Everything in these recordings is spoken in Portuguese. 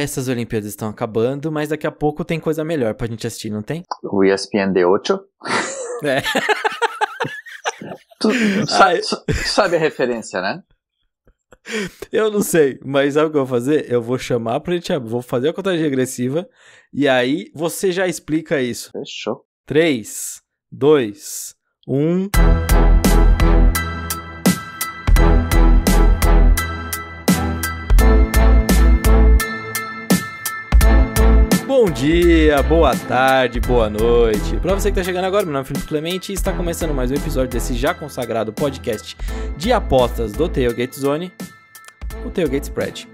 essas Olimpíadas estão acabando, mas daqui a pouco tem coisa melhor pra gente assistir, não tem? O ESPN de 8. É. tu, sabe, sabe a referência, né? Eu não sei, mas sabe o que eu vou fazer? Eu vou chamar pra gente. Vou fazer a contagem regressiva. E aí você já explica isso. Fechou. 3, 2, 1. dia, boa tarde, boa noite. Para você que está chegando agora, meu nome é Felipe Clemente e está começando mais um episódio desse já consagrado podcast de apostas do Tailgate Zone, o Tailgate Spread.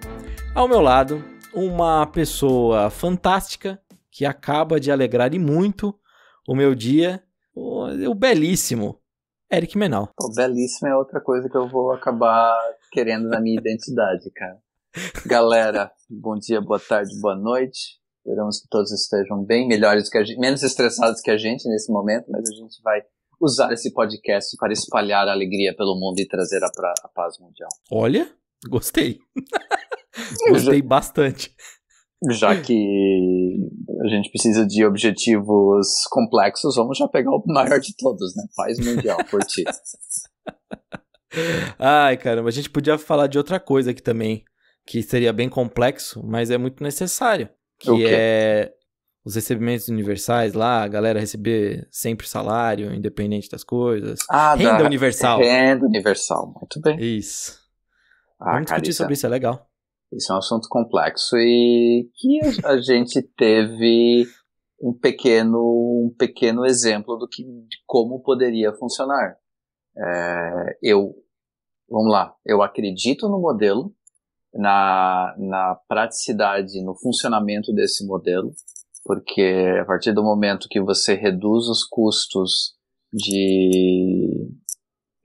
Ao meu lado, uma pessoa fantástica que acaba de alegrar e muito o meu dia, o, o belíssimo Eric Menal. O belíssimo é outra coisa que eu vou acabar querendo na minha identidade, cara. Galera, bom dia, boa tarde, boa noite. Esperamos que todos estejam bem, melhores que a gente, menos estressados que a gente nesse momento, mas a gente vai usar esse podcast para espalhar a alegria pelo mundo e trazer a, pra, a paz mundial. Olha, gostei. gostei bastante. Já que a gente precisa de objetivos complexos, vamos já pegar o maior de todos, né? Paz mundial, por ti. Ai, caramba, a gente podia falar de outra coisa aqui também, que seria bem complexo, mas é muito necessário que é os recebimentos universais lá, a galera receber sempre salário, independente das coisas. Ah, renda da... universal. Renda universal, muito bem. Isso. Ah, Vamos discutir sobre isso, é legal. Isso é um assunto complexo e que a gente teve um pequeno, um pequeno exemplo do que, de como poderia funcionar. É, eu, vamos lá, eu acredito no modelo, na, na praticidade, no funcionamento desse modelo, porque a partir do momento que você reduz os custos de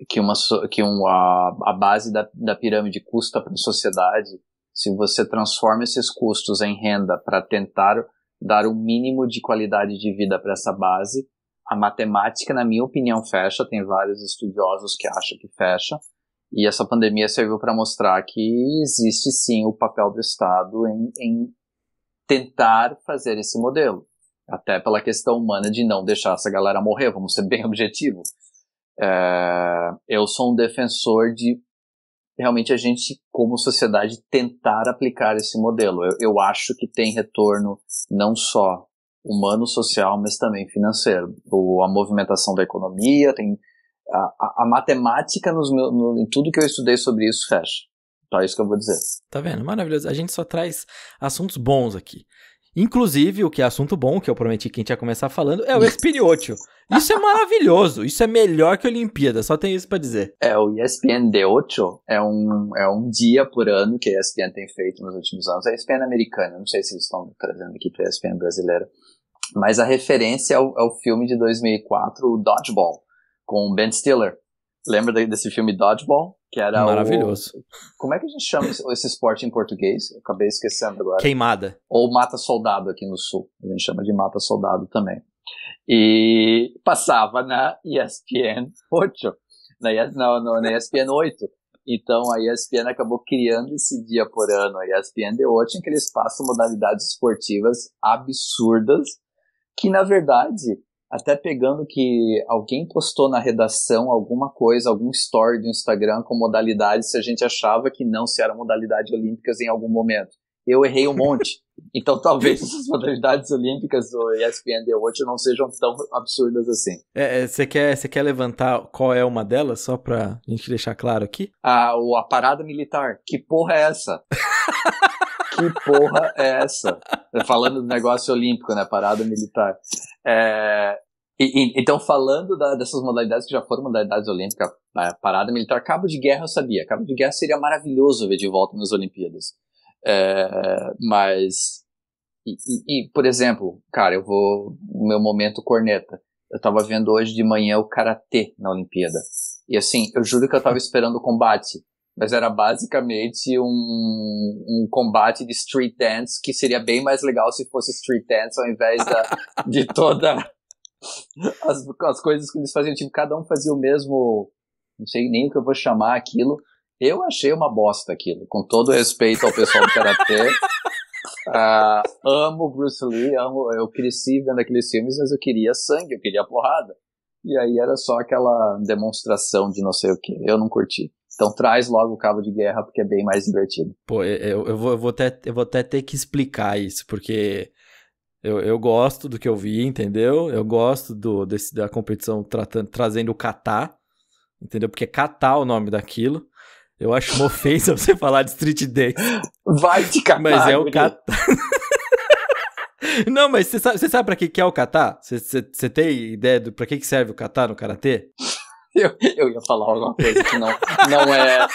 que uma que um a base da, da pirâmide custa para a sociedade, se você transforma esses custos em renda para tentar dar o um mínimo de qualidade de vida para essa base, a matemática, na minha opinião, fecha. Tem vários estudiosos que acham que fecha, e essa pandemia serviu para mostrar que existe sim o papel do Estado em, em tentar fazer esse modelo. Até pela questão humana de não deixar essa galera morrer, vamos ser bem objetivos. É, eu sou um defensor de realmente a gente, como sociedade, tentar aplicar esse modelo. Eu, eu acho que tem retorno não só humano, social, mas também financeiro. O, a movimentação da economia tem a, a, matemática nos no, em tudo que eu estudei sobre isso fecha. é isso que eu vou dizer. Tá vendo? Maravilhoso. A gente só traz assuntos bons aqui. Inclusive, o que é assunto bom, que eu prometi que a gente ia começar falando, é o Espinhote. Isso é maravilhoso, isso é melhor que a Olimpíada, só tem isso para dizer. É, o ESPN de 8 é um, é um dia por ano que a ESPN tem feito nos últimos anos. É a ESPN americana, não sei se eles estão trazendo aqui para a ESPN brasileira. Mas a referência é o, é o filme de 2004, o Dodgeball com o Ben Stiller. Lembra desse filme Dodgeball? Que era Maravilhoso. O... Como é que a gente chama esse esporte em português? Eu acabei esquecendo agora. Queimada. Ou mata-soldado aqui no sul. A gente chama de mata-soldado também. E passava na ESPN 8. Na, ES... não, não, na ESPN 8. Então a ESPN acabou criando esse dia por ano, a ESPN The Watch, em que eles passam modalidades esportivas absurdas, que na verdade até pegando que alguém postou na redação alguma coisa, algum story do Instagram com modalidades se a gente achava que não se era modalidade olímpicas em algum momento. Eu errei um monte. Então talvez as modalidades olímpicas do ESPN de hoje não sejam tão absurdas assim. Você é, é, quer, quer levantar qual é uma delas, só pra gente deixar claro aqui? Ah, o, a parada militar. Que porra é essa? que porra é essa? Falando do negócio olímpico, né? Parada militar. É, e, e, então, falando da, dessas modalidades que já foram modalidades olímpicas, a né, parada militar, cabo de guerra eu sabia. Cabo de guerra seria maravilhoso ver de volta nas Olimpíadas. É, mas. E, e, por exemplo, cara, eu vou. Meu momento corneta. Eu tava vendo hoje de manhã o karatê na Olimpíada. E assim, eu juro que eu tava esperando o combate. Mas era basicamente um, um combate de street dance que seria bem mais legal se fosse street dance ao invés da, de toda As, as coisas que eles faziam, tipo, cada um fazia o mesmo. Não sei nem o que eu vou chamar aquilo. Eu achei uma bosta aquilo, com todo respeito ao pessoal do Karatê. Ah, amo Bruce Lee, amo, eu cresci vendo aqueles filmes, mas eu queria sangue, eu queria porrada. E aí era só aquela demonstração de não sei o que, eu não curti. Então traz logo o cabo de guerra, porque é bem mais divertido. Pô, eu, eu, vou, eu, vou, até, eu vou até ter que explicar isso, porque eu, eu gosto do que eu vi, entendeu? Eu gosto do, desse, da competição tratando, trazendo o Catar, entendeu? Porque é o nome daquilo. Eu acho uma ofensa você falar de Street Dance. Vai te catar. Mas é o Catar. Não, mas você sabe, você sabe pra que, que é o Catar? Você, você, você tem ideia do pra que, que serve o Catar no Karatê? Eu, eu ia falar alguma coisa que não, não é.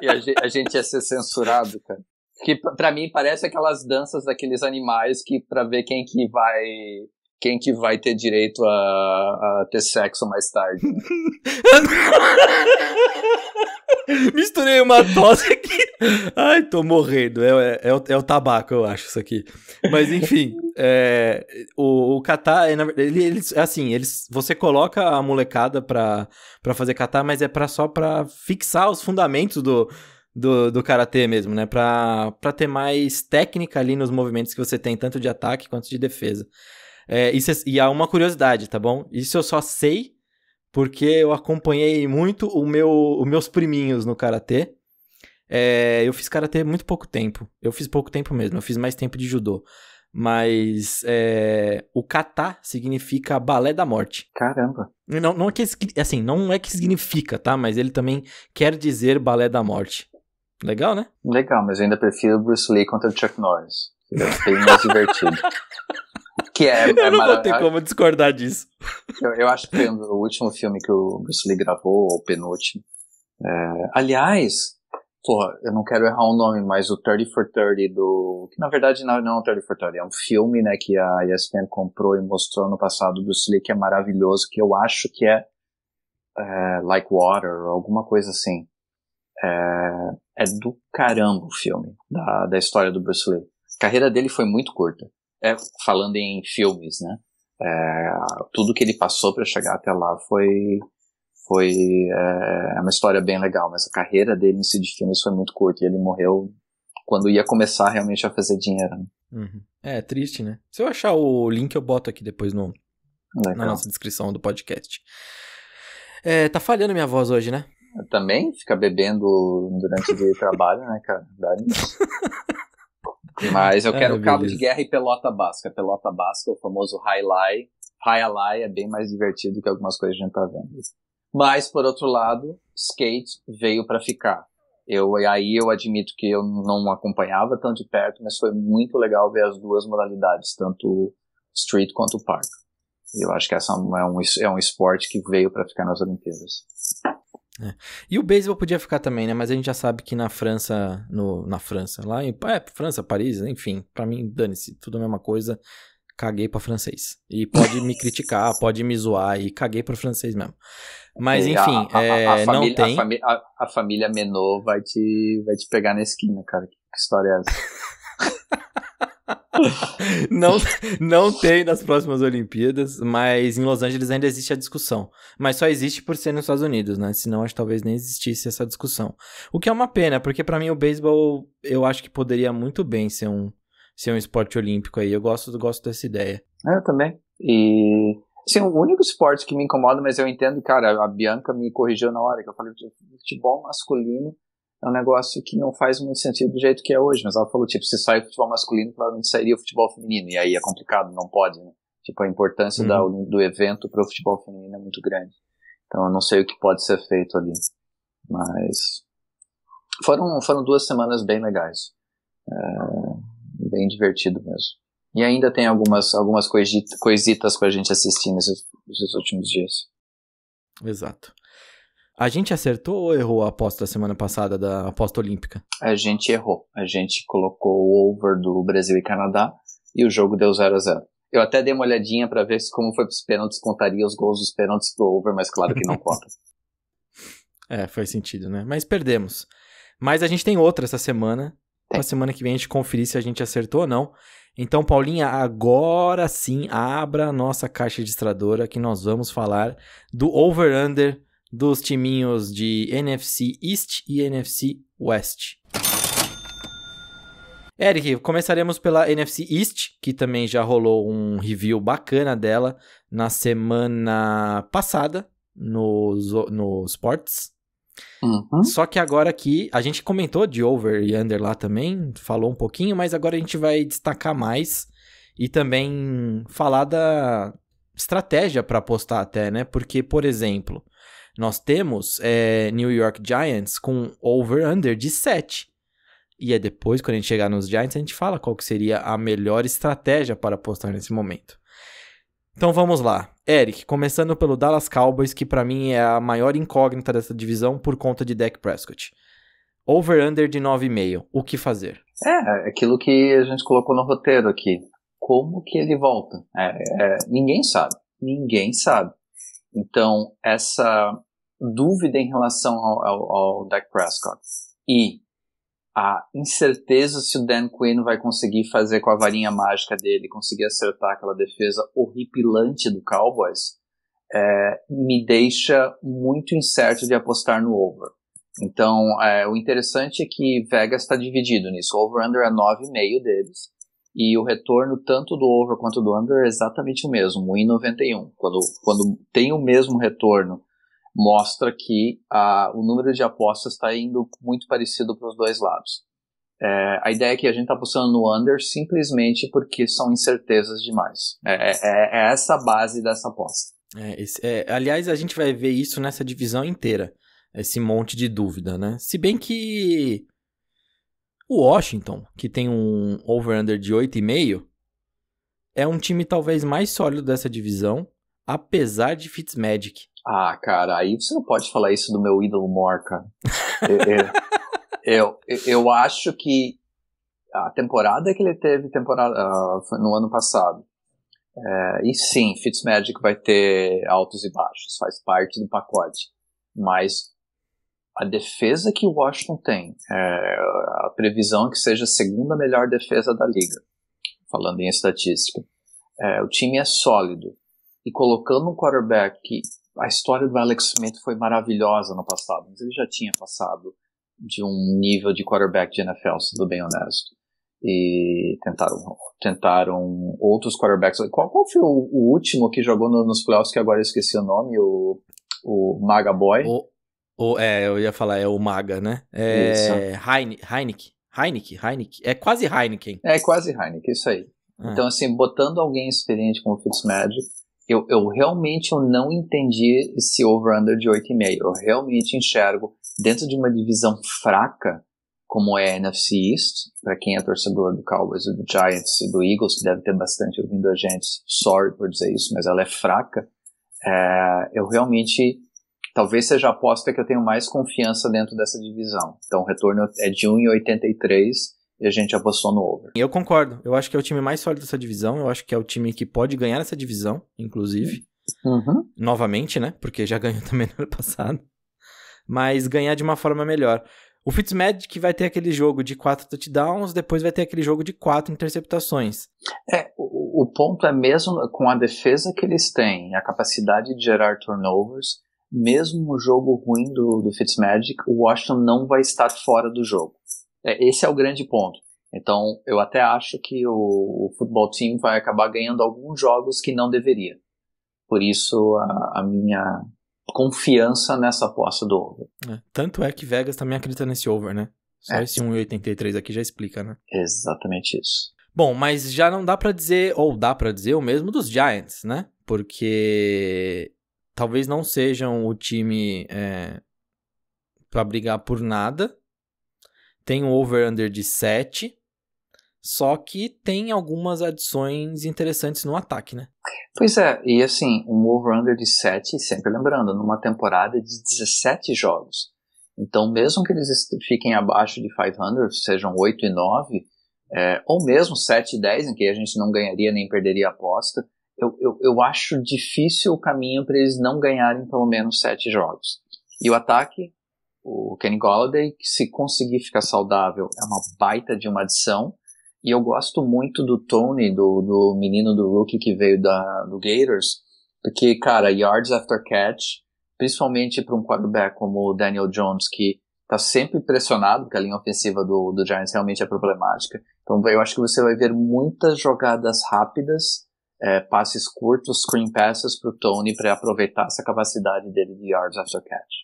E a gente, a gente ia ser censurado, cara. Que para mim parece aquelas danças daqueles animais que para ver quem que vai quem que vai ter direito a, a ter sexo mais tarde. Misturei uma tosse aqui. Ai, tô morrendo. É, é, é, o, é, o, tabaco, eu acho, isso aqui. Mas, enfim, é, o, o catar, é, ele é assim, eles, você coloca a molecada pra, pra fazer catar, mas é pra, só pra fixar os fundamentos do, do, do karatê mesmo, né? Pra, ter mais técnica ali nos movimentos que você tem, tanto de ataque quanto de defesa. É, isso é, e há uma curiosidade, tá bom? Isso eu só sei porque eu acompanhei muito o meu, os meus priminhos no karatê. É, eu fiz karatê muito pouco tempo. Eu fiz pouco tempo mesmo, eu fiz mais tempo de judô. Mas é, o kata significa balé da morte. Caramba. Não, não é que assim, não é que significa, tá? Mas ele também quer dizer balé da morte. Legal, né? Legal, mas eu ainda prefiro Bruce Lee contra o Chuck Norris. É bem mais divertido. Que é, eu é não vou ter como discordar disso. Eu, eu acho que foi o último filme que o Bruce Lee gravou, ou o penúltimo. É, aliás, porra, eu não quero errar o nome, mas o 30 for 30 do. Que na verdade não, não é o 30 for 30, é um filme né, que a ESPN comprou e mostrou no passado do Bruce Lee, que é maravilhoso, que eu acho que é, é Like Water, alguma coisa assim. É, é do caramba o filme da, da história do Bruce Lee. A carreira dele foi muito curta. É, falando em filmes, né? É, tudo que ele passou para chegar até lá foi foi é, é, uma história bem legal, mas a carreira dele em si de filmes foi muito curta e ele morreu quando ia começar realmente a fazer dinheiro. Né? Uhum. É, é triste, né? Se eu achar o link, eu boto aqui depois no, na nossa descrição do podcast. É, tá falhando minha voz hoje, né? também fica bebendo durante o dia de trabalho, né, cara? Dá Mas eu é, quero é, cabo de guerra e pelota basca. Pelota basca, o famoso high-lie. High-lie é bem mais divertido que algumas coisas que a gente tá vendo. Mas, por outro lado, skate veio para ficar. Eu, aí eu admito que eu não acompanhava tão de perto, mas foi muito legal ver as duas modalidades, tanto street quanto park. Eu acho que essa é um, é um é esporte que veio para ficar nas Olimpíadas. É. E o beisebol podia ficar também, né? Mas a gente já sabe que na França, no, na França, lá em é, França, Paris, enfim, para mim, dane-se, tudo a mesma coisa. Caguei pra francês. E pode me criticar, pode me zoar, e caguei pro francês mesmo. Mas, e enfim, a, a, é, a, não família, tem. a, família Menor vai te, vai te pegar na esquina, cara. Que história é essa? não, não tem nas próximas Olimpíadas, mas em Los Angeles ainda existe a discussão. Mas só existe por ser nos Estados Unidos, né? Senão acho que talvez nem existisse essa discussão. O que é uma pena, porque para mim o beisebol eu acho que poderia muito bem ser um, ser um esporte olímpico aí. Eu gosto, gosto dessa ideia. É, eu também. E sim o único esporte que me incomoda, mas eu entendo, cara, a Bianca me corrigiu na hora, que eu falei, futebol masculino é um negócio que não faz muito sentido do jeito que é hoje. Mas ela falou, tipo, se sai o futebol masculino, provavelmente sairia o futebol feminino. E aí é complicado, não pode, né? Tipo, a importância uhum. da, do evento para o futebol feminino é muito grande. Então eu não sei o que pode ser feito ali. Mas foram, foram duas semanas bem legais. É, bem divertido mesmo. E ainda tem algumas, algumas coisitas a gente assistir nesses, nesses últimos dias. Exato. A gente acertou ou errou a aposta da semana passada da aposta olímpica? A gente errou. A gente colocou o over do Brasil e Canadá e o jogo deu 0 a 0 Eu até dei uma olhadinha para ver se como foi pros pênaltis, contaria os gols dos pênaltis do over, mas claro que não conta. é, faz sentido, né? Mas perdemos. Mas a gente tem outra essa semana. Tem. semana que vem a gente conferir se a gente acertou ou não. Então, Paulinha, agora sim, abra a nossa caixa registradora que nós vamos falar do over-under dos timinhos de NFC East e NFC West. Eric, começaremos pela NFC East, que também já rolou um review bacana dela na semana passada no, no Sports. Uhum. Só que agora aqui, a gente comentou de over e under lá também, falou um pouquinho, mas agora a gente vai destacar mais e também falar da estratégia para apostar até, né? Porque, por exemplo, nós temos é, New York Giants com over-under de 7. E é depois, quando a gente chegar nos Giants, a gente fala qual que seria a melhor estratégia para apostar nesse momento. Então vamos lá. Eric, começando pelo Dallas Cowboys, que para mim é a maior incógnita dessa divisão por conta de Dak Prescott. Over-under de 9,5. O que fazer? É, é, aquilo que a gente colocou no roteiro aqui. Como que ele volta? É, é, ninguém sabe. Ninguém sabe. Então, essa dúvida em relação ao, ao, ao Dak Prescott e a incerteza se o Dan Quinn vai conseguir fazer com a varinha mágica dele, conseguir acertar aquela defesa horripilante do Cowboys, é, me deixa muito incerto de apostar no over. Então, é, o interessante é que Vegas está dividido nisso. O over-under é 9,5 deles e o retorno tanto do over quanto do under é exatamente o mesmo, 1,91. Quando, quando tem o mesmo retorno, mostra que a, o número de apostas está indo muito parecido para os dois lados. É, a ideia é que a gente está apostando no under simplesmente porque são incertezas demais. É, é, é, é essa a base dessa aposta. É, esse, é, aliás, a gente vai ver isso nessa divisão inteira, esse monte de dúvida, né? Se bem que o Washington, que tem um over-under de 8,5, é um time talvez mais sólido dessa divisão, apesar de Fitzmagic. Ah, cara, aí você não pode falar isso do meu ídolo Morca. eu, eu, eu, acho que a temporada que ele teve temporada, uh, no ano passado, eh, e sim, Fitzmagic vai ter altos e baixos, faz parte do pacote. Mas a defesa que Washington tem, é, a previsão é que seja a segunda melhor defesa da liga, falando em estatística. É, o time é sólido. E colocando um quarterback que a história do Alex Smith foi maravilhosa no passado, mas ele já tinha passado de um nível de quarterback de NFL, sendo bem honesto. E tentaram, tentaram outros quarterbacks. Qual, qual foi o, o último que jogou no, nos playoffs, que agora eu esqueci o nome, o, o Maga Boy? O o, é, eu ia falar, é o Maga, né? É, isso. Heine, Heineken. Heineken, Heineken. É quase Heineken. É quase Heineken, isso aí. É. Então, assim, botando alguém experiente como o Fitzmagic, eu, eu realmente eu não entendi esse over-under de 8,5. Eu realmente enxergo, dentro de uma divisão fraca, como é a NFC East, para quem é torcedor do Cowboys, do Giants e do Eagles, que deve ter bastante ouvindo a gente, sorry por dizer isso, mas ela é fraca, é, eu realmente talvez seja a aposta que eu tenho mais confiança dentro dessa divisão. Então o retorno é de 1,83 e a gente apostou no over. Eu concordo. Eu acho que é o time mais sólido dessa divisão. Eu acho que é o time que pode ganhar essa divisão, inclusive. Uhum. Novamente, né? Porque já ganhou também no ano passado. Mas ganhar de uma forma melhor. O Fitzmagic vai ter aquele jogo de quatro touchdowns, depois vai ter aquele jogo de quatro interceptações. É, o, o ponto é mesmo com a defesa que eles têm, a capacidade de gerar turnovers, mesmo o jogo ruim do, do Fitzmagic, o Washington não vai estar fora do jogo. É, esse é o grande ponto. Então, eu até acho que o, o futebol team vai acabar ganhando alguns jogos que não deveria. Por isso, a, a minha confiança nessa aposta do over. É, tanto é que Vegas também acredita nesse over, né? Só é. esse 1,83 aqui já explica, né? Exatamente isso. Bom, mas já não dá para dizer, ou dá para dizer o mesmo dos Giants, né? Porque talvez não sejam o time é, para brigar por nada. Tem um over-under de 7. Só que tem algumas adições interessantes no ataque, né? Pois é, e assim, um over-under de 7, sempre lembrando, numa temporada de 17 jogos. Então, mesmo que eles fiquem abaixo de 500, sejam 8 e 9, é, ou mesmo 7 e 10, em que a gente não ganharia nem perderia a aposta, eu, eu, eu acho difícil o caminho para eles não ganharem pelo menos sete jogos. E o ataque, o Kenny Golladay, que se conseguir ficar saudável, é uma baita de uma adição. E eu gosto muito do Tony, do, do menino do rookie que veio da, do Gators, porque, cara, yards after catch, principalmente para um quarterback como o Daniel Jones, que está sempre pressionado, porque a linha ofensiva do, do Giants realmente é problemática. Então eu acho que você vai ver muitas jogadas rápidas é, passes curtos, screen passes para o Tony para aproveitar essa capacidade dele de yards after catch.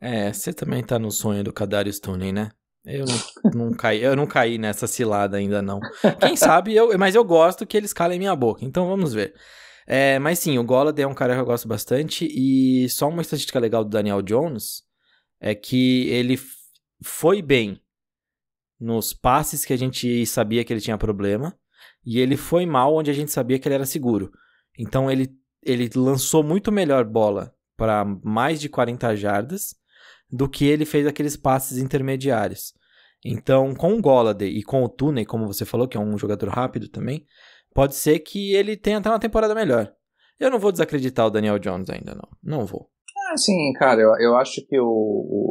É, você também tá no sonho do Kadarius Tony, né? Eu não, não, caí, eu não caí nessa cilada ainda não. Quem sabe eu, mas eu gosto que eles calem minha boca. Então vamos ver. É, mas sim, o Golladay é um cara que eu gosto bastante e só uma estatística legal do Daniel Jones é que ele foi bem nos passes que a gente sabia que ele tinha problema e ele foi mal onde a gente sabia que ele era seguro. Então ele, ele lançou muito melhor bola para mais de 40 jardas do que ele fez aqueles passes intermediários. Então, com o Golladay e com o Tuney, como você falou, que é um jogador rápido também, pode ser que ele tenha até uma temporada melhor. Eu não vou desacreditar o Daniel Jones ainda, não. Não vou. Ah, sim, cara, eu, eu acho que o,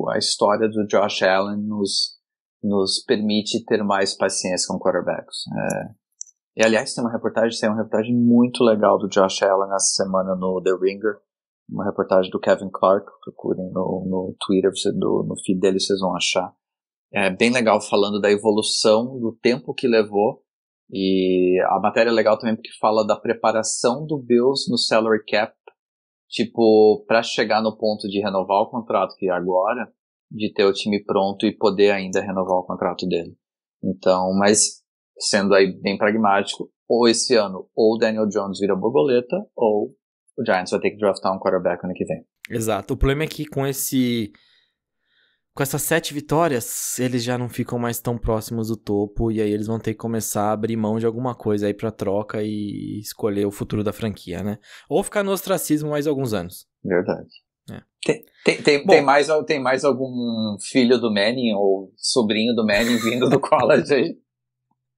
o, a história do Josh Allen nos, nos permite ter mais paciência com quarterbacks. É, e aliás, tem uma reportagem, tem uma reportagem muito legal do Josh Allen essa semana no The Ringer. Uma reportagem do Kevin Clark, procurem no, no Twitter, você, do, no feed dele vocês vão achar. É bem legal falando da evolução, do tempo que levou. E a matéria é legal também porque fala da preparação do Bills no salary cap, tipo, para chegar no ponto de renovar o contrato que é agora, de ter o time pronto e poder ainda renovar o contrato dele. Então, mas sendo aí bem pragmático, ou esse ano, ou o Daniel Jones vira borboleta, ou o Giants vai ter que draftar um quarterback ano que vem. Exato. O problema é que com esse. Com essas sete vitórias, eles já não ficam mais tão próximos do topo, e aí eles vão ter que começar a abrir mão de alguma coisa aí pra troca e escolher o futuro da franquia, né? Ou ficar no ostracismo mais alguns anos. Verdade. É. Tem, tem, tem, Bom, tem, mais, tem mais algum filho do Manning ou sobrinho do Manning vindo do college aí?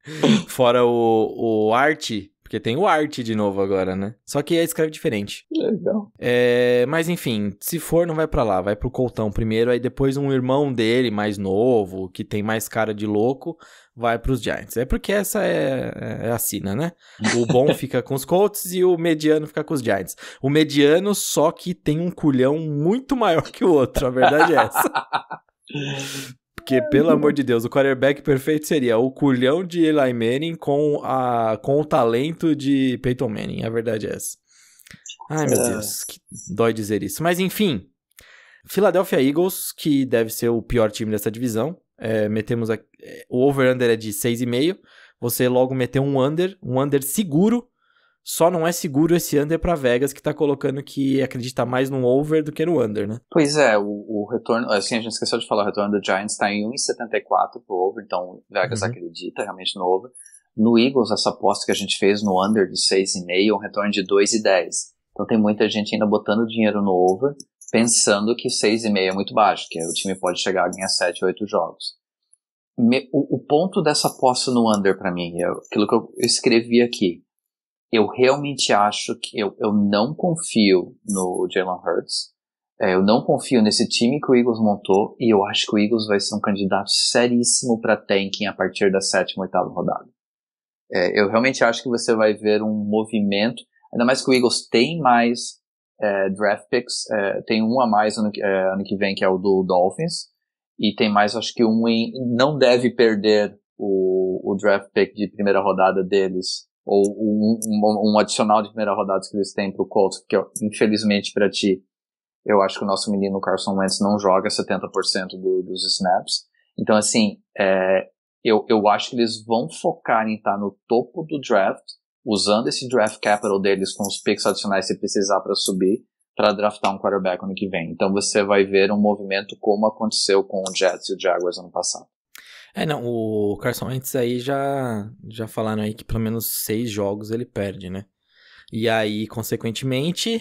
Fora o, o arte, porque tem o arte de novo agora, né? Só que é escreve diferente. Legal. É, mas enfim, se for, não vai para lá. Vai pro Coltão primeiro, aí depois um irmão dele, mais novo, que tem mais cara de louco, vai pros Giants. É porque essa é, é, é a sina, né? O bom fica com os Colts e o mediano fica com os Giants. O mediano só que tem um culhão muito maior que o outro, a verdade é essa. Porque, pelo amor de Deus, o quarterback perfeito seria o culhão de Eli Manning com, a, com o talento de Peyton Manning. A verdade é essa. Ai, meu é. Deus, que dói dizer isso. Mas, enfim, Philadelphia Eagles, que deve ser o pior time dessa divisão. É, metemos a, é, o over-under é de 6,5. Você logo meteu um under, um under seguro só não é seguro esse under para Vegas, que tá colocando que acredita mais no over do que no under, né? Pois é, o, o retorno. Assim, a gente esqueceu de falar, o retorno do Giants tá em 1,74 pro over, então Vegas uhum. acredita realmente no over. No Eagles, essa aposta que a gente fez no under de 6,5, um retorno de 2,10. Então tem muita gente ainda botando dinheiro no over, pensando que 6,5 é muito baixo, que o time pode chegar a ganhar 7, 8 jogos. Me, o, o, ponto dessa aposta no under para mim, é aquilo que eu escrevi aqui eu realmente acho que eu, eu não confio no Jalen Hurts. É, eu não confio nesse time que o Eagles montou e eu acho que o Eagles vai ser um candidato seríssimo para tanking a partir da sétima, oitava rodada. É, eu realmente acho que você vai ver um movimento, ainda mais que o Eagles tem mais é, draft picks, é, tem um a mais ano, é, ano que vem que é o do Dolphins e tem mais, acho que um em, não deve perder o, o draft pick de primeira rodada deles ou um, um, um adicional de primeira rodada que eles têm para o Colts, porque infelizmente para ti, eu acho que o nosso menino Carson Wentz não joga 70% do, dos snaps. Então, assim, é, eu, eu acho que eles vão focar em estar tá no topo do draft, usando esse draft capital deles com os picks adicionais se precisar para subir, para draftar um quarterback ano que vem. Então você vai ver um movimento como aconteceu com o Jets e o Jaguars ano passado. É, não, o Carson Wentz aí já, já falaram aí que pelo menos seis jogos ele perde, né? E aí, consequentemente.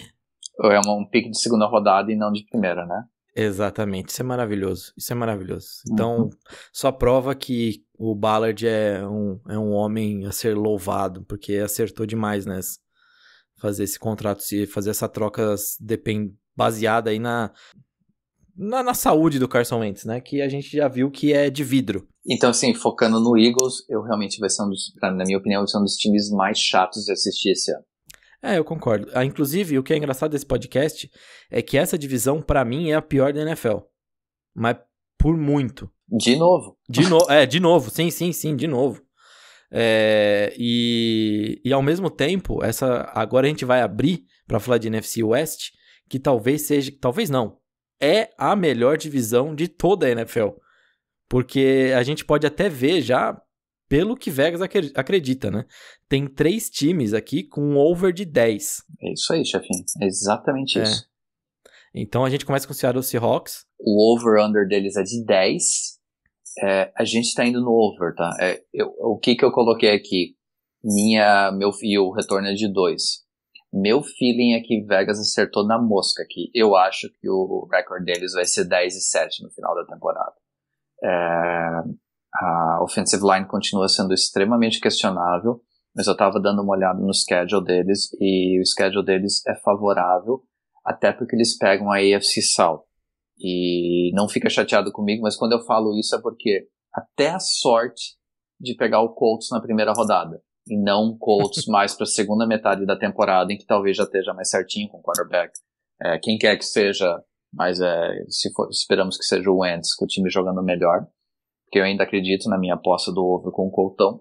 É um pique de segunda rodada e não de primeira, né? Exatamente, isso é maravilhoso. Isso é maravilhoso. Uhum. Então, uhum. só prova que o Ballard é um, é um homem a ser louvado, porque acertou demais nessa. Fazer esse contrato, fazer essa troca depend... baseada aí na, na, na, saúde do Carson Wentz, né? Que a gente já viu que é de vidro. Então, assim, focando no Eagles, eu realmente vai ser um dos, na minha opinião, vai ser um dos times mais chatos de assistir esse ano. É, eu concordo. Ah, inclusive, o que é engraçado desse podcast é que essa divisão, para mim, é a pior da NFL. Mas por muito. De novo. De novo, é, de novo. Sim, sim, sim, de novo. É, e, e ao mesmo tempo, essa agora a gente vai abrir para falar de NFC West, que talvez seja, talvez não, é a melhor divisão de toda a NFL. Porque a gente pode até ver já pelo que Vegas acredita, né? Tem três times aqui com um over de 10. É isso aí, chefinho. É exatamente é. isso. Então a gente começa com o Seattle Seahawks. O over-under deles é de 10. É, a gente tá indo no over, tá? É, eu, o que que eu coloquei aqui? Minha, meu, e o retorno é de 2. Meu feeling é que Vegas acertou na mosca aqui. Eu acho que o recorde deles vai ser 10 e 7 no final da temporada. É, a offensive line continua sendo extremamente questionável, mas eu estava dando uma olhada no schedule deles e o schedule deles é favorável, até porque eles pegam a AFC South. E não fica chateado comigo, mas quando eu falo isso é porque até a sorte de pegar o Colts na primeira rodada e não Colts mais para a segunda metade da temporada, em que talvez já esteja mais certinho com o quarterback. É, quem quer que seja mas é, se for, esperamos que seja o Wentz, com o time jogando melhor, porque eu ainda acredito na minha aposta do over com o Coltão,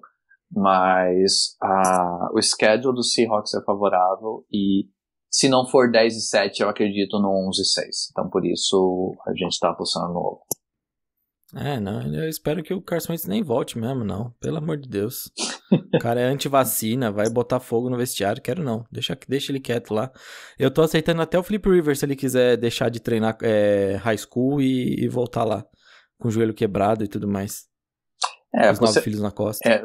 mas a, o schedule do Seahawks é favorável e se não for 10 e 7, eu acredito no 11 e 6. Então por isso a gente está apostando no over. É, não, eu espero que o Carson Wentz nem volte mesmo, não. Pelo amor de Deus. O cara é anti-vacina, vai botar fogo no vestiário, quero não. Deixa, deixa ele quieto lá. Eu tô aceitando até o Flip Rivers se ele quiser deixar de treinar é, high school e, e, voltar lá. Com o joelho quebrado e tudo mais. É, os você, nove filhos na costa. É,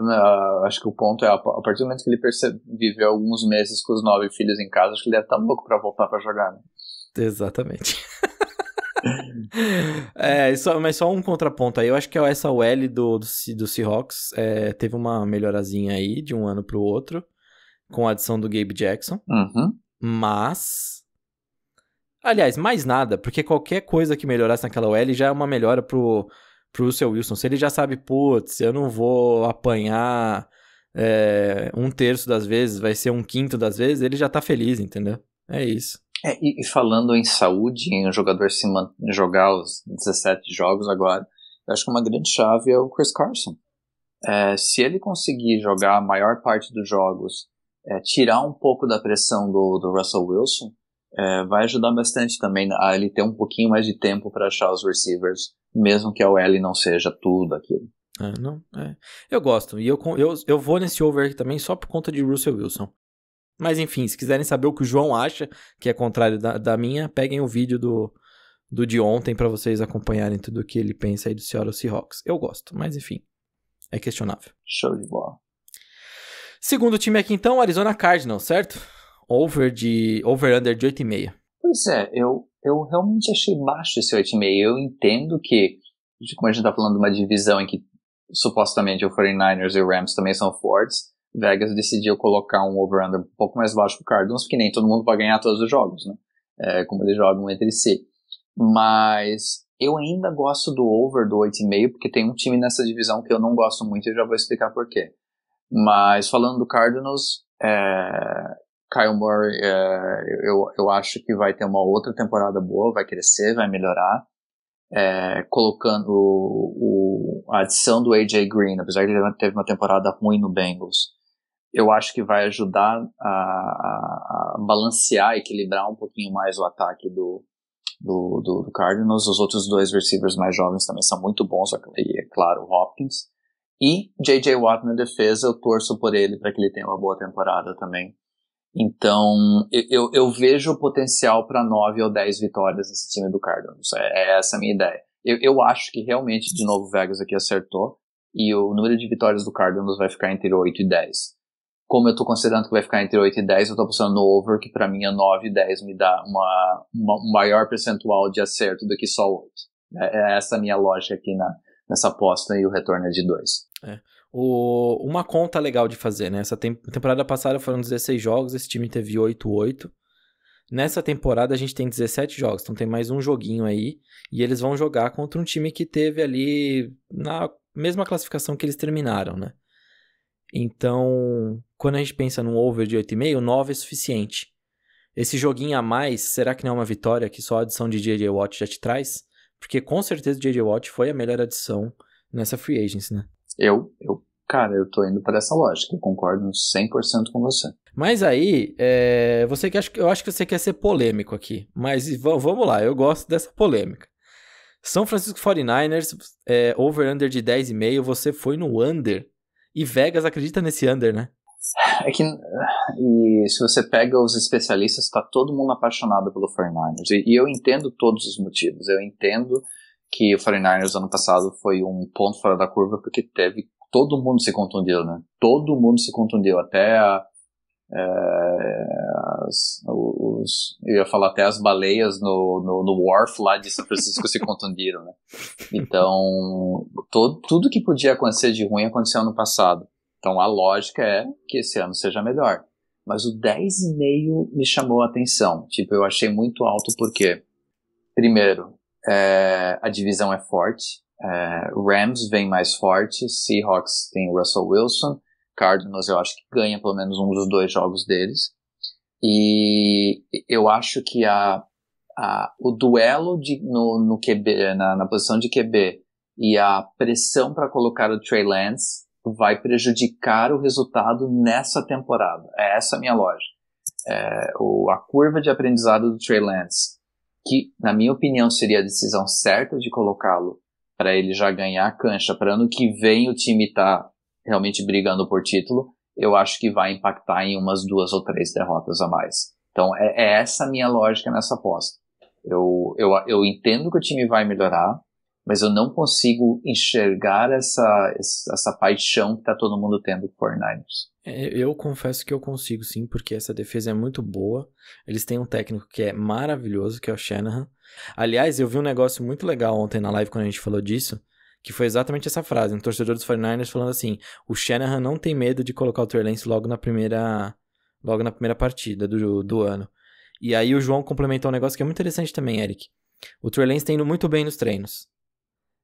acho que o ponto é, a partir do momento que ele percebe, viveu alguns meses com os nove filhos em casa, acho que ele deve estar tá louco pra voltar pra jogar, né? Exatamente. é, só, mas só um contraponto aí. Eu acho que essa é UL do, do, do Seahawks é, teve uma melhorazinha aí de um ano pro outro, com a adição do Gabe Jackson. Uhum. Mas. Aliás, mais nada, porque qualquer coisa que melhorasse naquela UL já é uma melhora pro, pro Russell Wilson. Se ele já sabe, putz, eu não vou apanhar é, um terço das vezes, vai ser um quinto das vezes, ele já tá feliz, entendeu? É isso. É, e, e, falando em saúde, em um jogador se jogar os 17 jogos agora, eu acho que uma grande chave é o Chris Carson. É, se ele conseguir jogar a maior parte dos jogos, é, tirar um pouco da pressão do, do Russell Wilson, é, vai ajudar bastante também a ele ter um pouquinho mais de tempo para achar os receivers, mesmo que a OL não seja tudo aquilo. É, não, é. Eu gosto. E eu, eu, eu vou nesse over aqui também só por conta de Russell Wilson. Mas enfim, se quiserem saber o que o João acha, que é contrário da, da minha, peguem o vídeo do, do de ontem para vocês acompanharem tudo o que ele pensa aí do Seattle Seahawks. Eu gosto, mas enfim, é questionável. Show de bola. Segundo time aqui então, Arizona Cardinals, certo? Over de over under de 8,5. Pois é, eu, eu realmente achei baixo esse 8,5. Eu entendo que, como a gente tá falando de uma divisão em que supostamente o 49ers e o Rams também são fortes, Vegas decidiu colocar um over-under um pouco mais baixo pro Cardinals, porque nem todo mundo vai ganhar todos os jogos, né? É, como eles jogam entre si. Mas eu ainda gosto do over do 8,5, porque tem um time nessa divisão que eu não gosto muito e já vou explicar por quê. Mas falando do Cardinals, é, Kyle Murray, é, eu, eu acho que vai ter uma outra temporada boa, vai crescer, vai melhorar. É, colocando o, o, a adição do AJ Green, apesar de ele ter uma temporada ruim no Bengals, eu acho que vai ajudar a, a, a balancear, equilibrar um pouquinho mais o ataque do, do, do, do, Cardinals. Os outros dois receivers mais jovens também são muito bons, e é claro, Hopkins. E J.J. Watt na defesa, eu torço por ele para que ele tenha uma boa temporada também. Então, eu, eu vejo potencial para 9 ou 10 vitórias nesse time do Cardinals. É, é essa a minha ideia. Eu, eu acho que realmente, de novo, o Vegas aqui acertou. E o número de vitórias do Cardinals vai ficar entre 8 e 10 como eu tô considerando que vai ficar entre 8 e 10, eu tô apostando no over, que para mim é 9 e 10 me dá uma, uma, um maior percentual de acerto do que só 8. É, é essa a minha lógica aqui na, nessa aposta e o retorno é de 2. É. O, uma conta legal de fazer, né? Essa tem, temporada passada foram 16 jogos, esse time teve 8-8. Nessa temporada a gente tem 17 jogos, então tem mais um joguinho aí. E eles vão jogar contra um time que teve ali na mesma classificação que eles terminaram, né? Então, quando a gente pensa num over de 8,5, 9 é suficiente. Esse joguinho a mais, será que não é uma vitória que só a adição de J.J. Watt já te traz? Porque com certeza o J.J. Watt foi a melhor adição nessa free agency, né? Eu, eu, cara, eu tô indo para essa lógica, eu concordo 100% com você. Mas aí, é, você que eu acho que você quer ser polêmico aqui, mas vamos lá, eu gosto dessa polêmica. São Francisco 49ers, é, over-under de 10,5, você foi no under, e Vegas acredita nesse under, né? É que, e se você pega os especialistas, está todo mundo apaixonado pelo 49ers. E, e, eu entendo todos os motivos. Eu entendo que o 49ers ano passado foi um ponto fora da curva porque teve. Todo mundo se contundiu, né? Todo mundo se contundiu. Até a, é, as, os, eu ia falar até as baleias no, no, no wharf lá de São Francisco se contundiram, né? Então, tudo que podia acontecer de ruim aconteceu ano passado. Então a lógica é que esse ano seja melhor. Mas o 10,5 me chamou a atenção. Tipo, eu achei muito alto porque, primeiro, é, a divisão é forte. É, Rams vem mais forte, Seahawks tem Russell Wilson, Cardinals eu acho que ganha pelo menos um dos dois jogos deles. E eu acho que a, a o duelo de, no, no QB, na, na posição de QB e a pressão para colocar o Trey Lance vai prejudicar o resultado nessa temporada. É essa a minha lógica. É, o, a curva de aprendizado do Trey Lance, que, na minha opinião, seria a decisão certa de colocá-lo para ele já ganhar a cancha, para ano que vem o time estar tá realmente brigando por título, eu acho que vai impactar em umas duas ou três derrotas a mais. Então, é, é essa a minha lógica nessa aposta. Eu, eu, eu entendo que o time vai melhorar, mas eu não consigo enxergar essa, essa paixão que tá todo mundo tendo por 49ers. É, eu confesso que eu consigo sim, porque essa defesa é muito boa. Eles têm um técnico que é maravilhoso, que é o Shanahan. Aliás, eu vi um negócio muito legal ontem na live quando a gente falou disso, que foi exatamente essa frase, um torcedor dos 49ers falando assim: "O Shanahan não tem medo de colocar o Trey logo na primeira logo na primeira partida do, do ano". E aí o João complementou um negócio que é muito interessante também, Eric. O Trey Lance tá indo muito bem nos treinos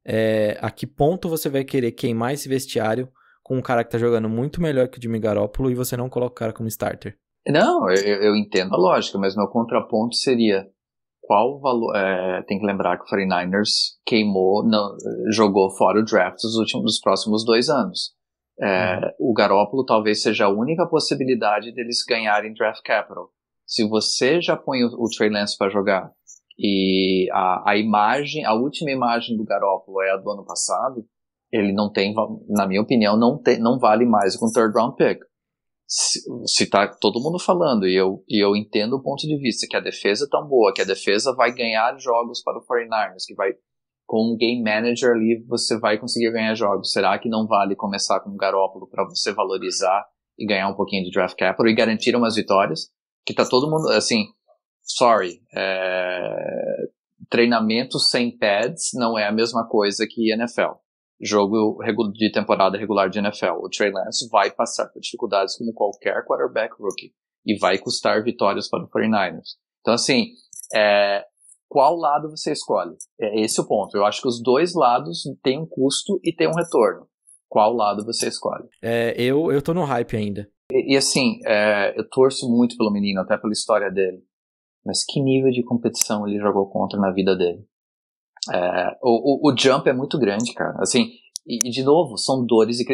é, a que ponto você vai querer queimar esse vestiário com um cara que tá jogando muito melhor que o Jimmy Garoppolo e você não coloca o cara como starter. Não, eu, eu entendo a lógica, mas meu contraponto seria qual valor. É, tem que lembrar que o 49ers queimou, não, jogou fora o draft dos, últimos, dos próximos dois anos. É, uhum. O Garópolo talvez seja a única possibilidade deles ganharem draft capital. Se você já põe o, o Trey Lance para jogar e a, a imagem, a última imagem do Garópolo é a do ano passado. Ele não tem, na minha opinião, não, tem, não vale mais com third round pick. Se, está tá todo mundo falando, e eu, e eu entendo o ponto de vista que a defesa é tão boa, que a defesa vai ganhar jogos para o Foreign Arms que vai, com um game manager ali, você vai conseguir ganhar jogos. Será que não vale começar com o Garópolo para você valorizar e ganhar um pouquinho de draft capital e garantir umas vitórias? Que tá todo mundo, assim, sorry, é, treinamento sem pads não é a mesma coisa que NFL. Jogo de temporada regular de NFL. O Trey Lance vai passar por dificuldades como qualquer quarterback rookie e vai custar vitórias para o 49ers. Então, assim, é, qual lado você escolhe? É esse o ponto. Eu acho que os dois lados têm um custo e têm um retorno. Qual lado você escolhe? É, eu, eu tô no hype ainda. E, e assim, é, eu torço muito pelo menino, até pela história dele. Mas que nível de competição ele jogou contra na vida dele? É, o, o, o, jump é muito grande, cara. Assim, e, e de novo, são dores e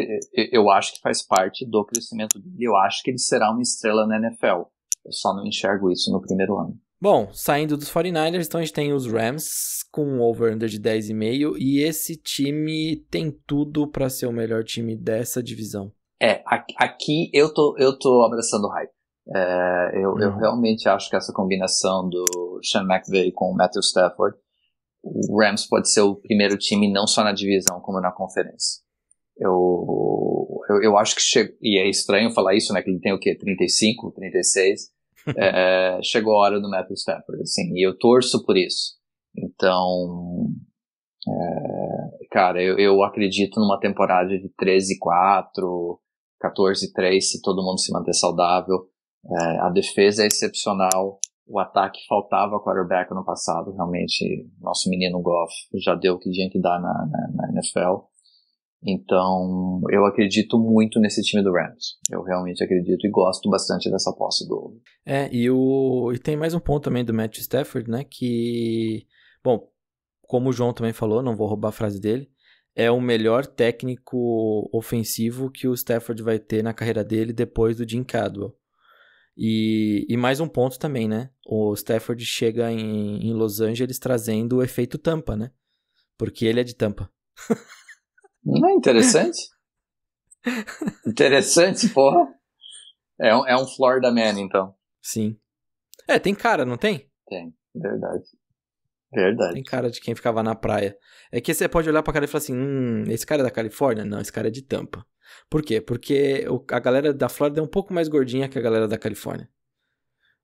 eu acho que faz parte do crescimento dele. Eu acho que ele será uma estrela na NFL. Eu só não enxergo isso no primeiro ano. Bom, saindo dos 49ers, então a gente tem os Rams com um over-under de 10,5 e esse time tem tudo para ser o melhor time dessa divisão. É, aqui eu tô, eu tô abraçando o hype. É, eu, eu, uhum. realmente acho que essa combinação do Sean McVay com o Matthew Stafford, o Rams pode ser o primeiro time não só na divisão como na conferência. Eu, eu, eu acho que chegou, e é estranho falar isso, né, que ele tem o quê, 35, 36, é, chegou a hora do Matthew Stafford, assim, e eu torço por isso. Então, é, cara, eu, eu acredito numa temporada de 13-4, 14-3, se todo mundo se manter saudável. É, a defesa é excepcional. O ataque faltava quarterback no passado. Realmente, nosso menino Goff já deu o que tinha que dar na, na, na NFL. Então, eu acredito muito nesse time do Rams. Eu realmente acredito e gosto bastante dessa posse do. É, e, o, e tem mais um ponto também do Matt Stafford, né? Que, bom, como o João também falou, não vou roubar a frase dele, é o melhor técnico ofensivo que o Stafford vai ter na carreira dele depois do Jim Cadwell. E, e, mais um ponto também, né? O Stafford chega em, em, Los Angeles trazendo o efeito tampa, né? Porque ele é de tampa. Não é interessante? interessante, porra. É um, é um Florida Man, então. Sim. É, tem cara, não tem? Tem, verdade. Verdade. Tem cara de quem ficava na praia. É que você pode olhar pra cara e falar assim: hum, esse cara é da Califórnia? Não, esse cara é de Tampa. Por quê? Porque a galera da Flórida é um pouco mais gordinha que a galera da Califórnia.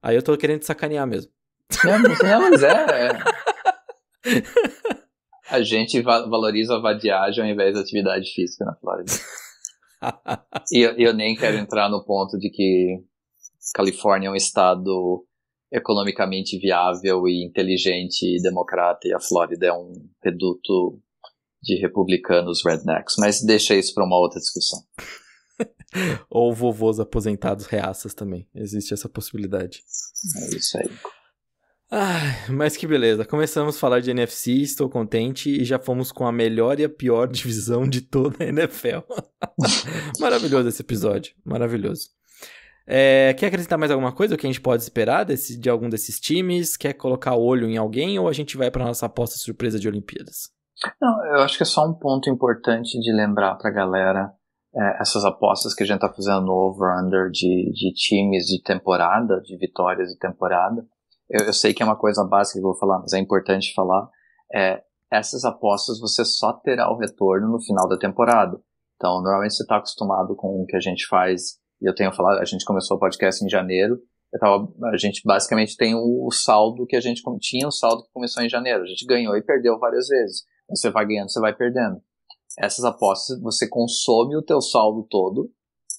Aí eu tô querendo sacanear mesmo. Não, não mas é. é. A gente va valoriza a vadiagem ao invés da atividade física na Flórida. e eu, eu nem quero entrar no ponto de que Califórnia é um estado economicamente viável e inteligente e democrata, e a Flórida é um reduto de republicanos rednecks. Mas deixa isso para uma outra discussão. Ou vovôs aposentados reaças também. Existe essa possibilidade. É isso aí. mas que beleza. Começamos a falar de NFC, estou contente e já fomos com a melhor e a pior divisão de toda a NFL. Maravilhoso esse episódio. Maravilhoso. É, quer acrescentar mais alguma coisa? O que a gente pode esperar desse, de algum desses times? Quer colocar olho em alguém ou a gente vai para nossa aposta surpresa de Olimpíadas? Não, eu acho que é só um ponto importante de lembrar para a galera é, essas apostas que a gente está fazendo no over-under de, de times de temporada, de vitórias de temporada. Eu, eu, sei que é uma coisa básica que eu vou falar, mas é importante falar. É, essas apostas você só terá o retorno no final da temporada. Então, normalmente você está acostumado com o que a gente faz e eu tenho falado, a gente começou o podcast em janeiro, tava, a gente basicamente tem o, saldo que a gente tinha, o saldo que começou em janeiro. A gente ganhou e perdeu várias vezes. Então, você vai ganhando, você vai perdendo. Essas apostas, você consome o teu saldo todo,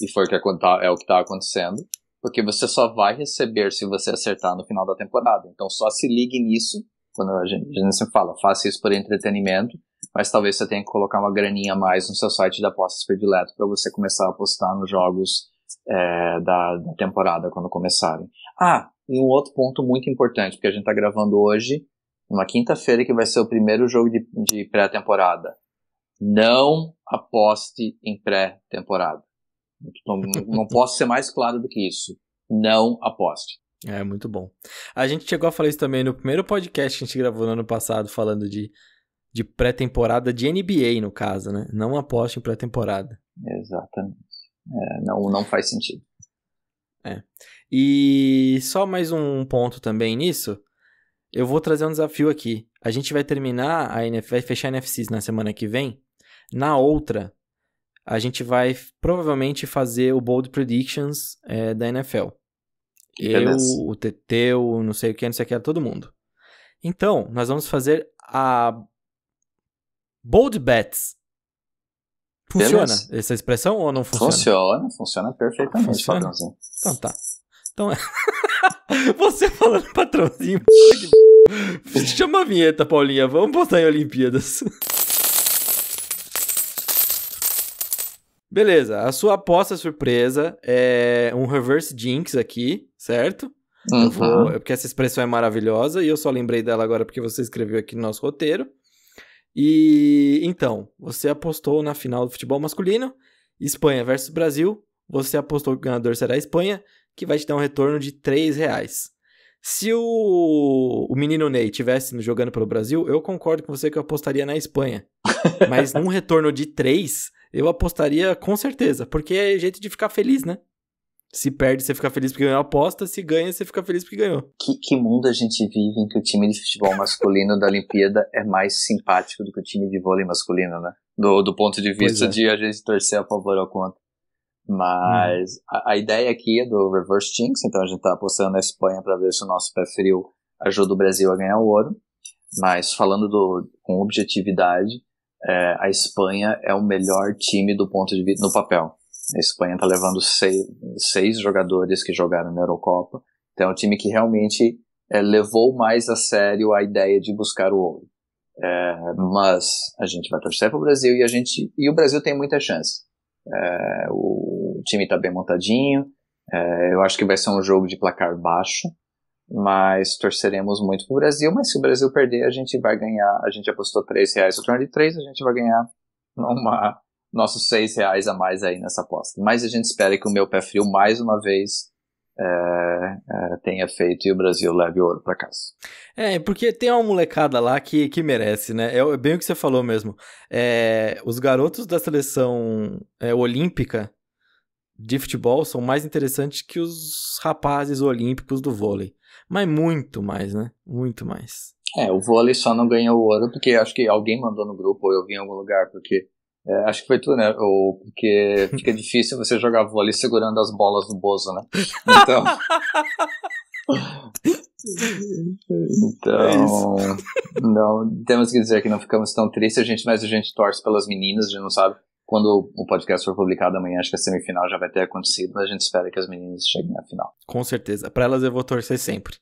e foi o que é o que está acontecendo, porque você só vai receber se você acertar no final da temporada. Então só se ligue nisso, quando a gente, a gente sempre fala, faça isso por entretenimento, mas talvez você tenha que colocar uma graninha a mais no seu site de apostas predileto para você começar a apostar nos jogos é, da, da, temporada quando começarem. Ah, e um outro ponto muito importante, porque a gente está gravando hoje, numa quinta-feira, que vai ser o primeiro jogo de, de pré-temporada. Não aposte em pré-temporada. Não, não posso ser mais claro do que isso. Não aposte. É, muito bom. A gente chegou a falar isso também no primeiro podcast que a gente gravou no ano passado, falando de de pré-temporada de NBA, no caso, né? Não aposte em pré-temporada. Exatamente. É, não, não faz sentido. É. E só mais um ponto também nisso. Eu vou trazer um desafio aqui. A gente vai terminar a vai fechar a NFCs na semana que vem. Na outra, a gente vai provavelmente fazer o bold predictions é, da NFL. Beleza. Eu, o TT, o não sei o que, não sei o que, é todo mundo. Então, nós vamos fazer a bold bets Funciona Beleza. essa expressão ou não funciona? Funciona, funciona perfeitamente, funciona? padrãozinho. Então tá. Então é Você falando patrãozinho. Chama a vinheta, Paulinha. Vamos botar em Olimpíadas. Beleza, a sua aposta surpresa é um reverse jinx aqui, certo? Uhum. Vou, é porque essa expressão é maravilhosa e eu só lembrei dela agora porque você escreveu aqui no nosso roteiro. E então, você apostou na final do futebol masculino, Espanha versus Brasil. Você apostou que o ganhador será a Espanha, que vai te dar um retorno de 3 reais. Se o, o menino Ney tivesse jogando pelo Brasil, eu concordo com você que eu apostaria na Espanha. Mas num retorno de 3, eu apostaria com certeza, porque é jeito de ficar feliz, né? Se perde, você fica feliz porque ganhou a aposta. Se ganha, você fica feliz porque ganhou. Que, que mundo a gente vive em que o time de futebol masculino da Olimpíada é mais simpático do que o time de vôlei masculino, né? Do, do ponto de vista é. de a gente torcer a favor ou contra. Mas hum. a, a, ideia aqui é do reverse jinx, então a gente tá apostando na Espanha para ver se o nosso pé frio ajuda o Brasil a ganhar o ouro. Mas falando do, com objetividade, é, a Espanha é o melhor time do ponto de vista no papel. A Espanha está levando seis, seis, jogadores que jogaram na Eurocopa. Então é um time que realmente é, levou mais a sério a ideia de buscar o ouro. É, mas a gente vai torcer para o Brasil e a gente e o Brasil tem muita chance. É, o time está bem montadinho. É, eu acho que vai ser um jogo de placar baixo, mas torceremos muito para o Brasil. Mas se o Brasil perder, a gente vai ganhar. A gente apostou três reais no torneio de três, a gente vai ganhar numa nossos seis reais a mais aí nessa aposta. Mas a gente espera que o meu pé frio, mais uma vez, é, é, tenha feito e o Brasil leve ouro para casa. É, porque tem uma molecada lá que, que merece, né? É, é bem o que você falou mesmo. É, os garotos da seleção é, olímpica de futebol são mais interessantes que os rapazes olímpicos do vôlei. Mas muito mais, né? Muito mais. É, o vôlei só não ganhou ouro porque acho que alguém mandou no grupo ou eu vi em algum lugar, porque é, acho que foi tu, né? Ou, porque fica difícil você jogar vôlei segurando as bolas do Bozo, né? Então. É então. É não, temos que dizer que não ficamos tão tristes, a gente, mas a gente torce pelas meninas, a gente não sabe. Quando o podcast for publicado amanhã, acho que a semifinal já vai ter acontecido, mas a gente espera que as meninas cheguem à final. Com certeza. Para elas eu vou torcer sempre.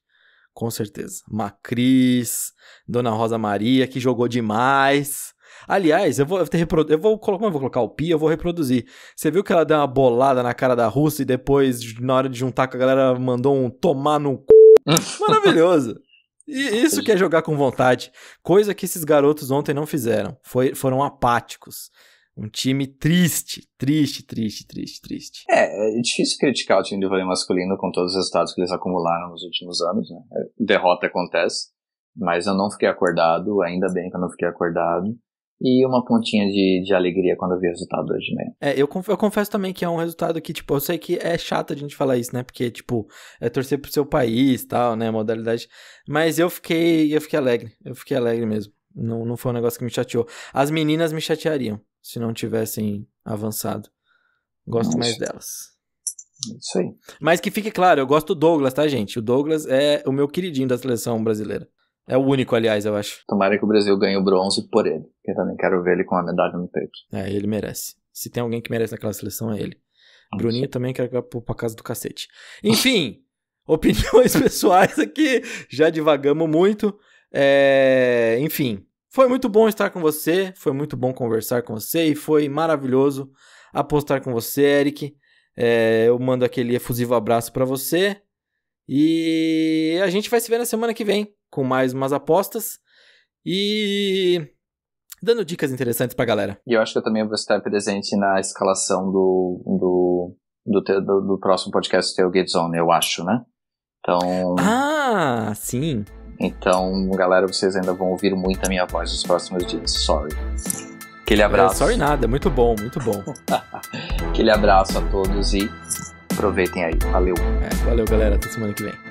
Com certeza. Macris, Dona Rosa Maria, que jogou demais. Aliás, eu vou, eu vou, eu vou, eu vou colocar o pi, eu vou reproduzir. Você viu que ela deu uma bolada na cara da Rússia e depois, na hora de juntar com a galera, mandou um tomar no c... Maravilhoso. E isso que é jogar com vontade. Coisa que esses garotos ontem não fizeram. Foi, foram apáticos. Um time triste, triste, triste, triste, triste. É, é difícil criticar o time do vôlei masculino com todos os resultados que eles acumularam nos últimos anos, né? Derrota acontece, mas eu não fiquei acordado, ainda bem que eu não fiquei acordado e uma pontinha de, de alegria quando eu vi o resultado hoje mesmo É, eu, eu confesso também que é um resultado que, tipo, eu sei que é chato a gente falar isso, né? Porque, tipo, é torcer pro seu país tal, né? Modalidade. Mas eu fiquei, eu fiquei alegre. Eu fiquei alegre mesmo. Não, não foi um negócio que me chateou. As meninas me chateariam se não tivessem avançado. Gosto Nossa. mais delas. Isso aí. Mas que fique claro, eu gosto do Douglas, tá, gente? O Douglas é o meu queridinho da seleção brasileira. É o único, aliás, eu acho. Tomara que o Brasil ganhe o bronze por ele, que eu também quero ver ele com a medalha no peito. É, ele merece. Se tem alguém que merece naquela seleção, é ele. Nossa. Ah, Bruninho também quer ir pra casa do cacete. Enfim, opiniões pessoais aqui, já divagamos muito. É... Enfim, foi muito bom estar com você, foi muito bom conversar com você e foi maravilhoso apostar com você, Eric. É, eu mando aquele efusivo abraço para você e a gente vai se ver na semana que vem com mais umas apostas e dando dicas interessantes pra galera. E eu acho que eu também vou estar presente na escalação do, do, do, do, do próximo podcast Tailgate Zone, eu acho, né? Então. Ah, sim. Então, galera, vocês ainda vão ouvir muito a minha voz nos próximos dias. Sorry. Aquele abraço. É, sorry nada, muito bom, muito bom. Aquele abraço a todos e aproveitem aí. Valeu. É, valeu, galera. Até semana que vem.